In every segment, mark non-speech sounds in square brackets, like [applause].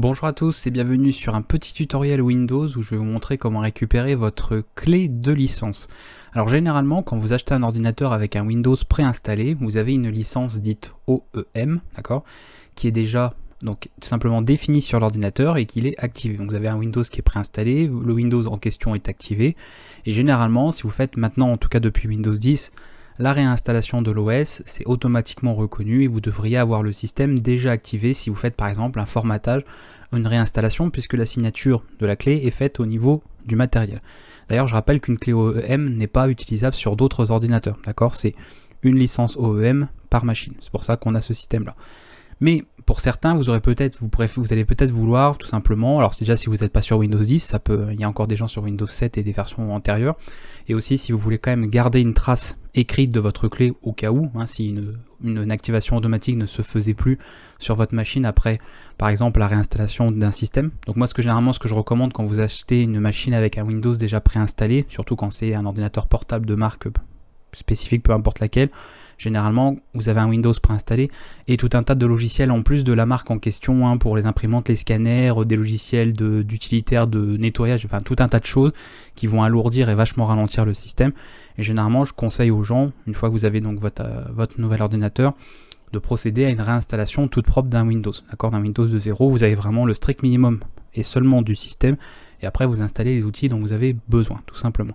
Bonjour à tous et bienvenue sur un petit tutoriel Windows où je vais vous montrer comment récupérer votre clé de licence. Alors généralement quand vous achetez un ordinateur avec un Windows préinstallé, vous avez une licence dite OEM, d'accord, qui est déjà donc tout simplement définie sur l'ordinateur et qu'il est activé. Donc vous avez un Windows qui est préinstallé, le Windows en question est activé et généralement si vous faites maintenant en tout cas depuis Windows 10 la réinstallation de l'OS, c'est automatiquement reconnu et vous devriez avoir le système déjà activé si vous faites par exemple un formatage une réinstallation puisque la signature de la clé est faite au niveau du matériel. D'ailleurs, je rappelle qu'une clé OEM n'est pas utilisable sur d'autres ordinateurs, d'accord C'est une licence OEM par machine. C'est pour ça qu'on a ce système-là. Mais pour certains, vous aurez peut-être, vous, vous allez peut-être vouloir tout simplement, alors déjà si vous n'êtes pas sur Windows 10, ça peut, il y a encore des gens sur Windows 7 et des versions antérieures, et aussi si vous voulez quand même garder une trace écrite de votre clé au cas où, hein, si une, une, activation automatique ne se faisait plus sur votre machine après, par exemple, la réinstallation d'un système. Donc moi, ce que généralement, ce que je recommande quand vous achetez une machine avec un Windows déjà préinstallé, surtout quand c'est un ordinateur portable de marque spécifique, peu importe laquelle, Généralement, vous avez un Windows préinstallé et tout un tas de logiciels en plus de la marque en question hein, pour les imprimantes, les scanners, des logiciels d'utilitaires de, nettoyage, enfin tout un tas de choses qui vont alourdir et vachement ralentir le système. Et généralement, je conseille aux gens, une fois que vous avez donc votre, euh, votre nouvel ordinateur, de procéder à une réinstallation toute propre d'un Windows. D'accord D'un Windows de zéro, vous avez vraiment le strict minimum et seulement du système. Et après, vous installez les outils dont vous avez besoin, tout simplement.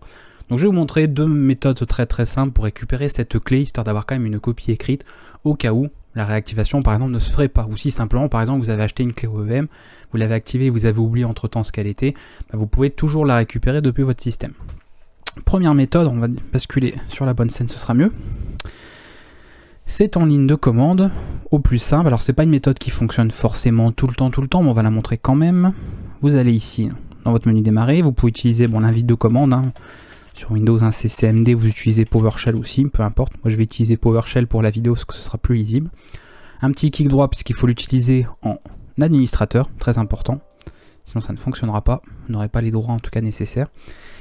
Donc je vais vous montrer deux méthodes très très simples pour récupérer cette clé, histoire d'avoir quand même une copie écrite au cas où la réactivation par exemple ne se ferait pas. Ou si simplement par exemple vous avez acheté une clé OEM, vous l'avez activée et vous avez oublié entre temps ce qu'elle était, bah, vous pouvez toujours la récupérer depuis votre système. Première méthode, on va basculer sur la bonne scène, ce sera mieux. C'est en ligne de commande, au plus simple. Alors c'est pas une méthode qui fonctionne forcément tout le temps, tout le temps, mais on va la montrer quand même. Vous allez ici, dans votre menu démarrer, vous pouvez utiliser l'invite de commande. Hein sur Windows, 1 hein, CCMD vous utilisez PowerShell aussi, peu importe. Moi, je vais utiliser PowerShell pour la vidéo parce que ce sera plus lisible. Un petit clic droit puisqu'il faut l'utiliser en administrateur, très important. Sinon, ça ne fonctionnera pas. Vous n'aurez pas les droits en tout cas nécessaires.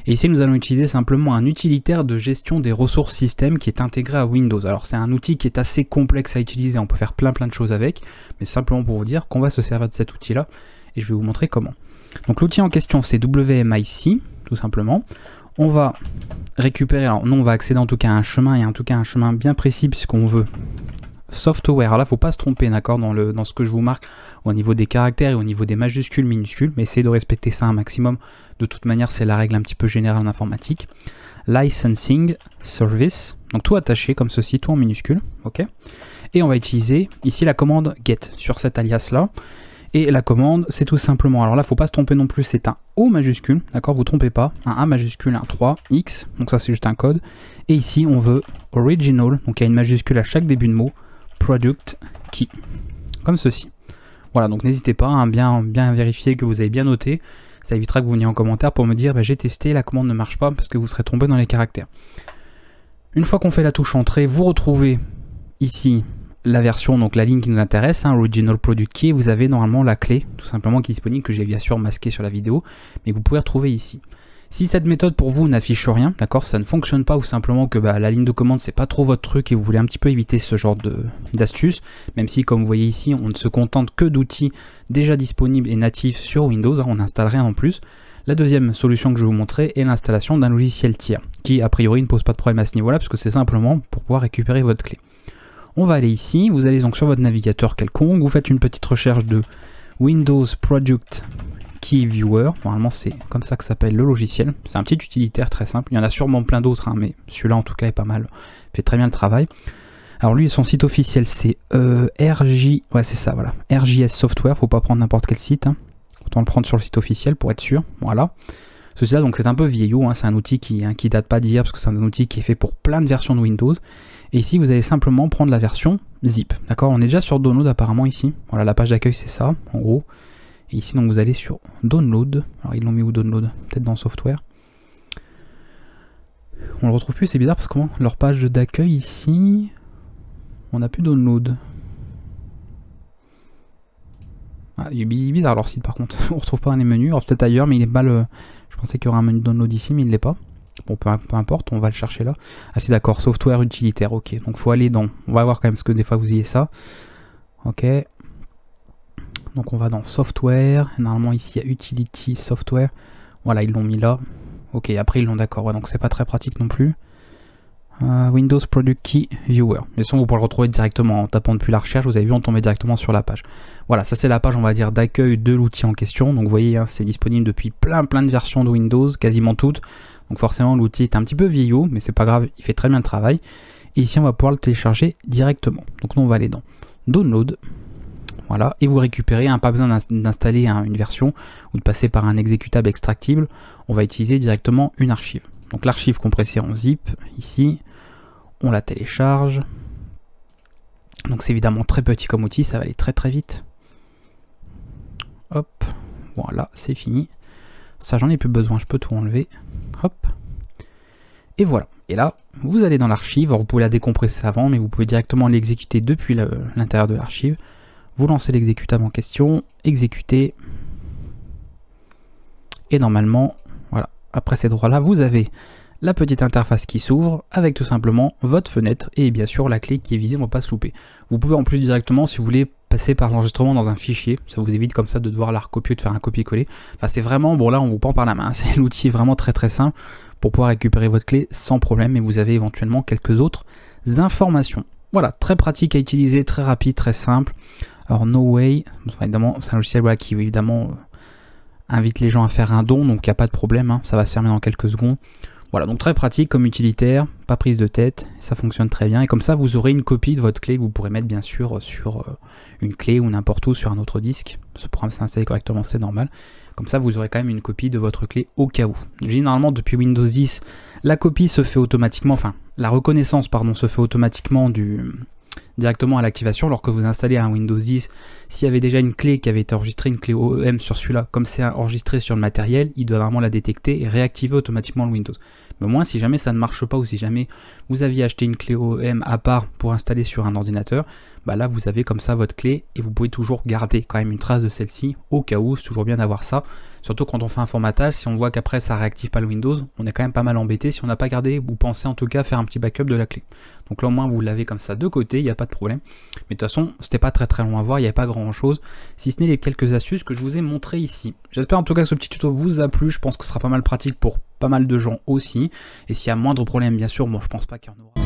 Et ici, nous allons utiliser simplement un utilitaire de gestion des ressources système qui est intégré à Windows. Alors, c'est un outil qui est assez complexe à utiliser. On peut faire plein plein de choses avec. Mais simplement pour vous dire qu'on va se servir de cet outil-là. Et je vais vous montrer comment. Donc, l'outil en question, c'est WMIC, tout simplement. On va récupérer, alors nous on va accéder en tout cas à un chemin, et en tout cas un chemin bien précis puisqu'on veut software. Alors là, faut pas se tromper, d'accord, dans, dans ce que je vous marque au niveau des caractères et au niveau des majuscules, minuscules, mais essayez de respecter ça un maximum. De toute manière, c'est la règle un petit peu générale en informatique. Licensing service, donc tout attaché comme ceci, tout en minuscules, ok. Et on va utiliser ici la commande get sur cet alias là. Et la commande, c'est tout simplement, alors là, faut pas se tromper non plus, c'est un O majuscule, d'accord Vous trompez pas, un A majuscule, un 3, X, donc ça c'est juste un code. Et ici, on veut original, donc il y a une majuscule à chaque début de mot, product key, comme ceci. Voilà, donc n'hésitez pas à hein, bien, bien vérifier que vous avez bien noté. Ça évitera que vous veniez en commentaire pour me dire bah, j'ai testé, la commande ne marche pas parce que vous serez tombé dans les caractères. Une fois qu'on fait la touche entrée, vous retrouvez ici la version, donc la ligne qui nous intéresse, hein, Original Product Key, vous avez normalement la clé, tout simplement, qui est disponible, que j'ai bien sûr masqué sur la vidéo, mais que vous pouvez retrouver ici. Si cette méthode pour vous n'affiche rien, d'accord, ça ne fonctionne pas ou simplement que bah, la ligne de commande c'est pas trop votre truc et vous voulez un petit peu éviter ce genre d'astuces, même si comme vous voyez ici on ne se contente que d'outils déjà disponibles et natifs sur Windows, hein, on n'installe rien en plus. La deuxième solution que je vais vous montrer est l'installation d'un logiciel tiers, qui a priori ne pose pas de problème à ce niveau-là, parce que c'est simplement pour pouvoir récupérer votre clé. On va aller ici, vous allez donc sur votre navigateur quelconque, vous faites une petite recherche de Windows Product Key Viewer, normalement c'est comme ça que s'appelle le logiciel, c'est un petit utilitaire très simple, il y en a sûrement plein d'autres, hein, mais celui-là en tout cas est pas mal, fait très bien le travail. Alors lui, son site officiel c'est euh, RJ, ouais c'est ça, voilà, RJS Software, faut pas prendre n'importe quel site, hein. autant le prendre sur le site officiel pour être sûr, voilà. Ceci là donc c'est un peu vieillot, hein. c'est un outil qui, qui date pas d'hier parce que c'est un outil qui est fait pour plein de versions de Windows et ici, vous allez simplement prendre la version zip. D'accord On est déjà sur Download apparemment ici. Voilà, la page d'accueil, c'est ça, en gros. Et ici, donc, vous allez sur Download. Alors, ils l'ont mis où Download Peut-être dans Software. On le retrouve plus, c'est bizarre parce que comment leur page d'accueil ici, on n'a plus Download. Ah, il est bizarre leur site par contre. [laughs] on retrouve pas dans les menus. Alors peut-être ailleurs, mais il est mal. Euh, je pensais qu'il y aurait un menu Download ici, mais il l'est pas. Bon, peu, importe, on va le chercher là. Ah, c'est d'accord, software utilitaire, ok. Donc, faut aller dans. On va voir quand même ce que des fois vous ayez ça. Ok. Donc, on va dans software. Normalement, ici, il y a utility software. Voilà, ils l'ont mis là. Ok, après, ils l'ont d'accord. Ouais, donc, c'est pas très pratique non plus. Euh, Windows Product Key Viewer. Mais sinon vous pourrez le retrouver directement en tapant depuis la recherche. Vous avez vu, on tombait directement sur la page. Voilà, ça c'est la page, on va dire, d'accueil de l'outil en question. Donc vous voyez, hein, c'est disponible depuis plein plein de versions de Windows, quasiment toutes. Donc forcément l'outil est un petit peu vieillot, mais c'est pas grave, il fait très bien le travail. Et ici on va pouvoir le télécharger directement. Donc nous on va aller dans Download. Voilà, et vous récupérez, hein, pas besoin d'installer hein, une version ou de passer par un exécutable extractible, on va utiliser directement une archive. Donc l'archive compressée en zip, ici, on la télécharge. Donc c'est évidemment très petit comme outil, ça va aller très très vite. Hop, voilà, c'est fini. Ça j'en ai plus besoin, je peux tout enlever. Et voilà. Et là, vous allez dans l'archive. Vous pouvez la décompresser avant, mais vous pouvez directement l'exécuter depuis l'intérieur de l'archive. Vous lancez l'exécutable en question, exécuter. Et normalement, voilà, après ces droits-là, vous avez la petite interface qui s'ouvre avec tout simplement votre fenêtre et bien sûr la clé qui est visible pas se Vous pouvez en plus directement, si vous voulez, passer par l'enregistrement dans un fichier. Ça vous évite comme ça de devoir la recopier, de faire un copier-coller. Enfin, c'est vraiment, bon là on vous prend par la main, hein. [laughs] c'est l'outil vraiment très très simple pour pouvoir récupérer votre clé sans problème et vous avez éventuellement quelques autres informations. Voilà, très pratique à utiliser, très rapide, très simple. Alors No Way, évidemment, c'est un logiciel qui évidemment euh, invite les gens à faire un don, donc il n'y a pas de problème, hein. ça va se fermer dans quelques secondes. Voilà, donc très pratique comme utilitaire, pas prise de tête, ça fonctionne très bien. Et comme ça, vous aurez une copie de votre clé que vous pourrez mettre bien sûr sur euh, une clé ou n'importe où sur un autre disque. Ce programme s'est correctement, c'est normal. Comme ça, vous aurez quand même une copie de votre clé au cas où. Généralement, depuis Windows 10, la copie se fait automatiquement, enfin, la reconnaissance, pardon, se fait automatiquement du, directement à l'activation. Lorsque vous installez un Windows 10, s'il y avait déjà une clé qui avait été enregistrée, une clé OEM sur celui-là, comme c'est enregistré sur le matériel, il doit vraiment la détecter et réactiver automatiquement le Windows. Mais moins, si jamais ça ne marche pas ou si jamais vous aviez acheté une clé OEM à part pour installer sur un ordinateur, bah là vous avez comme ça votre clé et vous pouvez toujours garder quand même une trace de celle-ci au cas où, c'est toujours bien d'avoir ça. Surtout quand on fait un formatage, si on voit qu'après ça réactive pas le Windows, on est quand même pas mal embêté si on n'a pas gardé vous pensez en tout cas faire un petit backup de la clé. Donc là au moins vous l'avez comme ça de côté, il n'y a pas de problème. Mais de toute façon, c'était pas très très loin à voir, il n'y avait pas grand chose, si ce n'est les quelques astuces que je vous ai montrées ici. J'espère en tout cas que ce petit tuto vous a plu, je pense que ce sera pas mal pratique pour pas mal de gens aussi. Et s'il y a moindre problème bien sûr, bon je pense pas qu'il y en aura.